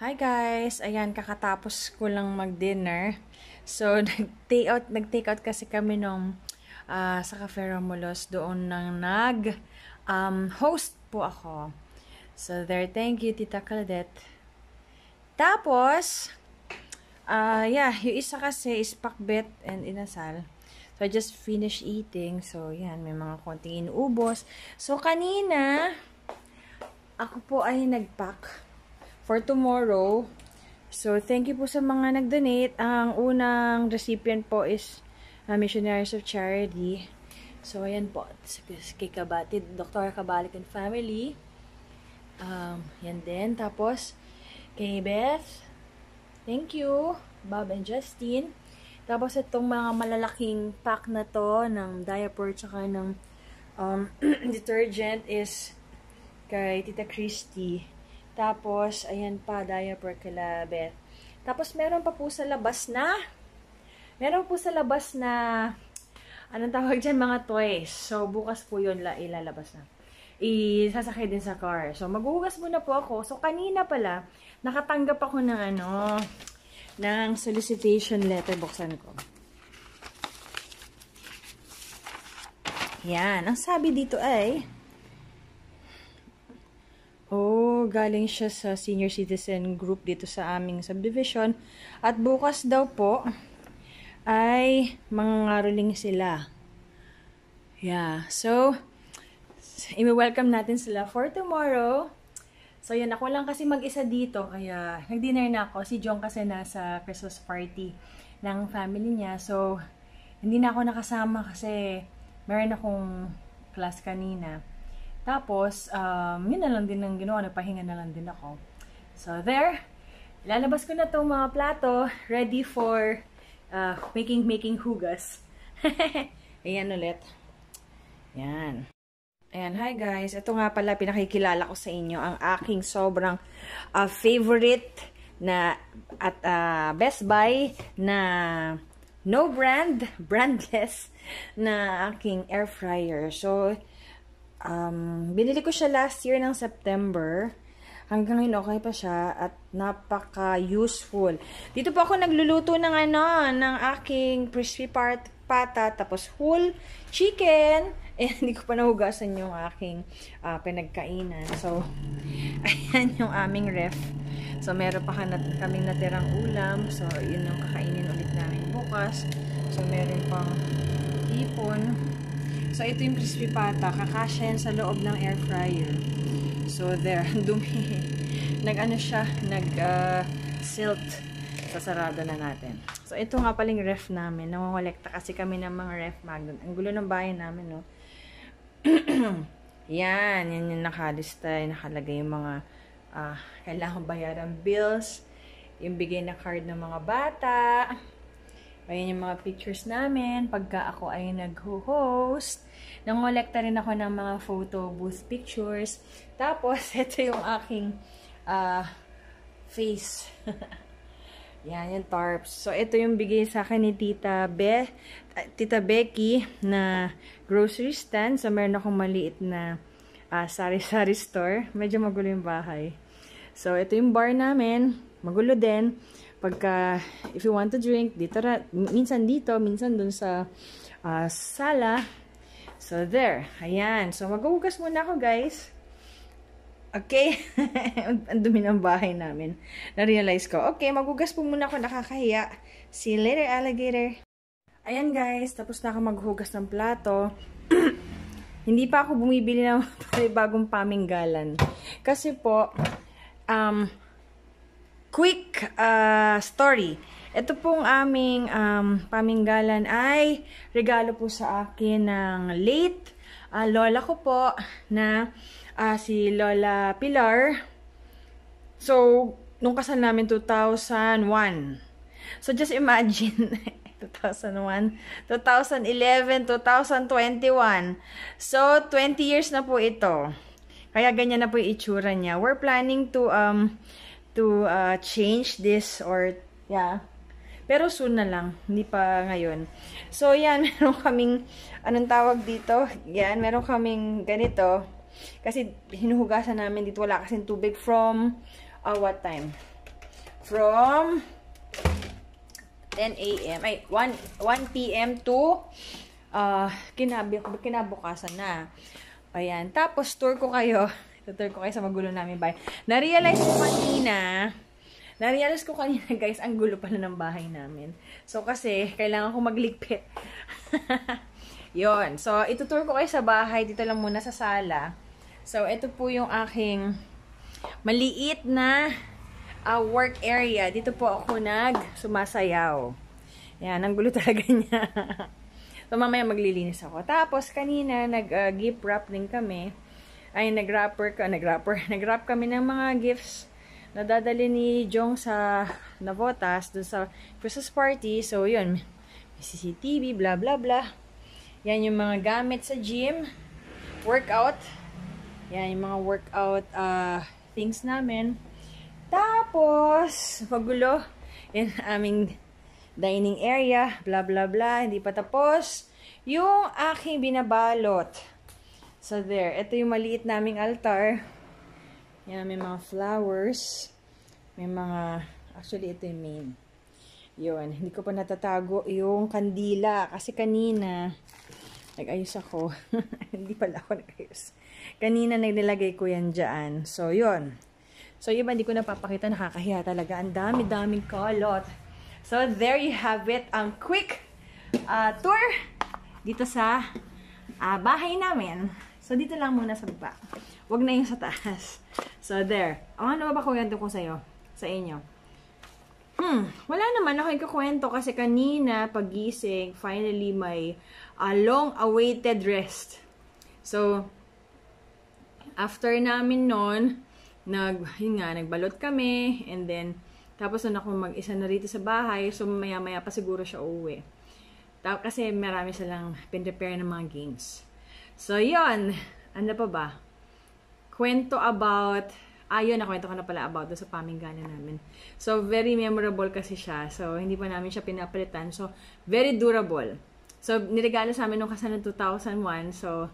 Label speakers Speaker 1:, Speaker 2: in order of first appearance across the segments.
Speaker 1: Hi guys! Ayan, kakatapos ko lang mag-dinner. So, nag-take out, nag-take out kasi kami nung uh, sa Cafe Romulus. Doon nang nag um, host po ako. So, there. Thank you, Tita Claudette. Tapos, uh, yeah, yung isa kasi is pakbet and inasal. So, I just finished eating. So, yan, may mga konting inubos. So, kanina, ako po ay nag-pack for tomorrow. So, thank you po sa mga nag-donate. Ang unang recipient po is uh, Missionaries of Charity. So, ayan po. Kay Kabatid, Dr. Kabalik Family. Um, yan din. Tapos, kay Beth. Thank you, Bob and Justine. Tapos, itong mga malalaking pack na to ng diaper tsaka ng um, detergent is kay Tita Christy. Tapos, ayan pa, diaper kila Beth. Tapos, meron pa po sa labas na, meron po sa labas na, anong tawag dyan, mga toys. So, bukas po yun, la, ilalabas na. Isasakay din sa car. So, maghuhugas muna po ako. So, kanina pala, nakatanggap ako ng ano, ng solicitation letter. Buksan ko. Yan. Ang sabi dito ay, galing siya sa senior citizen group dito sa aming subdivision. At bukas daw po ay mangangaroling sila. Yeah, so i-welcome natin sila for tomorrow. So yan, ako lang kasi mag-isa dito kaya nag-dinner na ako. Si John kasi nasa Christmas party ng family niya. So hindi na ako nakasama kasi meron akong class kanina. Tapos, um, yun na lang din ang ginawa, napahinga na lang din ako. So, there. Ilalabas ko na tong mga plato, ready for uh, making making hugas. Ayan ulit. Ayan. Ayan, hi guys. Ito nga pala, pinakikilala ko sa inyo ang aking sobrang uh, favorite na at uh, Best Buy na no brand, brandless na aking air fryer. So, Um, binili ko siya last year ng September. Hanggang ngayon okay pa siya at napaka-useful. Dito po ako nagluluto ng ano, ng aking crispy part pata, tapos whole chicken. Eh, hindi ko pa nahugasan yung aking uh, pinagkainan. So, ayan yung aming ref. So, meron pa nat kaming natirang ulam. So, yun yung kakainin ulit namin bukas. So, meron pang ipon. So, ito yung crispy pata. Kakasya yan sa loob ng air fryer. So, there. Dumi. Nag-ano siya? Nag-silt. Ah, uh, Sasarado na natin. So, ito nga paling ref namin. Nangongolekta kasi kami ng mga ref magnum. Ang gulo ng bahay namin, no? yan. Yan yung nakalista. Yung nakalagay yung mga uh, kailangan bayaran bills. Yung bigay na card ng mga bata. Ayan yung mga pictures namin pagka ako ay nag-host. Nangolekta rin ako ng mga photo booth pictures. Tapos, ito yung aking uh, face. Yan, yung tarps. So, ito yung bigay sa akin ni Tita, Be ah, Tita Becky na grocery stand. So, meron akong maliit na uh, sari-sari store. Medyo magulo yung bahay. So, ito yung bar namin. Magulo din. Pagka, if you want to drink, dito ra, minsan dito, minsan dun sa uh, sala. So, there. Ayan. So, magugas muna ako, guys. Okay? Ang dumi ng bahay namin. Na-realize ko, okay, magugas po muna ako, nakakahiya. See you later, alligator. Ayan guys, tapos na ako maghugas ng plato. Hindi pa ako bumibili ng bagong paminggalan. Kasi po, um, quick uh, story. Ito pong aming um, paminggalan ay regalo po sa akin ng late uh, lola ko po na uh, si Lola Pilar. So, nung kasal namin 2001. So, just imagine, 2001, 2011, 2021. So, 20 years na po ito. Kaya ganyan na po yung itsura niya. We're planning to um, to uh, change this or yeah. Pero soon na lang, hindi pa ngayon. So yan, meron kaming anong tawag dito? Yan, meron kaming ganito. Kasi hinuhugasan namin dito wala kasi tubig from uh, what time? From 10 a.m. ay 1 1 p.m. to uh, kinab kinabukasan na. Ayan. Tapos, tour ko kayo Tutor ko kayo sa magulo namin bahay. Narealize ko kanina, narealize ko kanina guys, ang gulo pala ng bahay namin. So kasi, kailangan ko magligpit. yon So, itutur ko kayo sa bahay. Dito lang muna sa sala. So, ito po yung aking maliit na uh, work area. Dito po ako nag sumasayaw. Yan, ang gulo talaga niya. so, mamaya maglilinis ako. Tapos, kanina, nag-gift ah, uh, wrapping kami ay nag-wrapper ka, nag-wrapper, nag-wrap kami ng mga gifts na dadali ni Jong sa Navotas, dun sa Christmas party. So, yun, may CCTV, bla bla bla. Yan yung mga gamit sa gym, workout, yan yung mga workout uh, things namin. Tapos, magulo, yung aming dining area, bla bla bla, hindi pa tapos. Yung aking binabalot So, there. Ito yung maliit naming altar. Yan, may mga flowers. May mga, actually, ito yung main. Yun, hindi ko pa natatago yung kandila. Kasi kanina, nag-ayos ako. hindi pala ako nag-ayos. Kanina, nilagay ko yan dyan. So, yun. So, iba hindi ko napapakita. Nakakahiya talaga. Ang dami-daming kalot. So, there you have it. Ang quick uh, tour dito sa uh, bahay namin. So, dito lang muna sa baba. Huwag na yung sa taas. So, there. Ang ano ba kuwento ko sa'yo? Sa inyo? Hmm, wala naman ako ikukwento kasi kanina pagising, finally may uh, long-awaited rest. So, after namin noon, nag, yun nga, nagbalot kami, and then, tapos nun ako mag-isa na rito sa bahay, so maya-maya pa siguro siya uuwi. Kasi marami silang pinrepare ng mga games. So, yon Ano pa ba? Kwento about... Ah, na kwento ko na pala about sa paminggana namin. So, very memorable kasi siya. So, hindi pa namin siya pinapalitan. So, very durable. So, niregalo sa amin nung kasal ng 2001. So,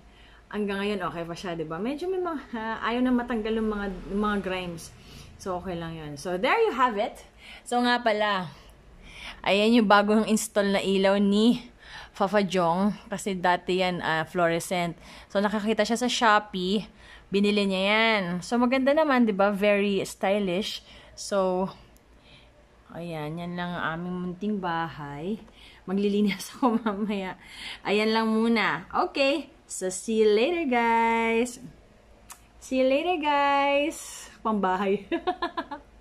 Speaker 1: hanggang ngayon okay pa siya, di ba? Medyo may mga, uh, ayaw na matanggal ng mga, mga grimes. So, okay lang yon So, there you have it. So, nga pala, ayan yung bagong install na ilaw ni Fafajong kasi dati yan uh, fluorescent. So nakakita siya sa Shopee, binili niya yan. So maganda naman, 'di ba? Very stylish. So ayan, yan lang ang aming munting bahay. Maglilinis ako mamaya. Ayan lang muna. Okay. So see you later, guys. See you later, guys. Pambahay.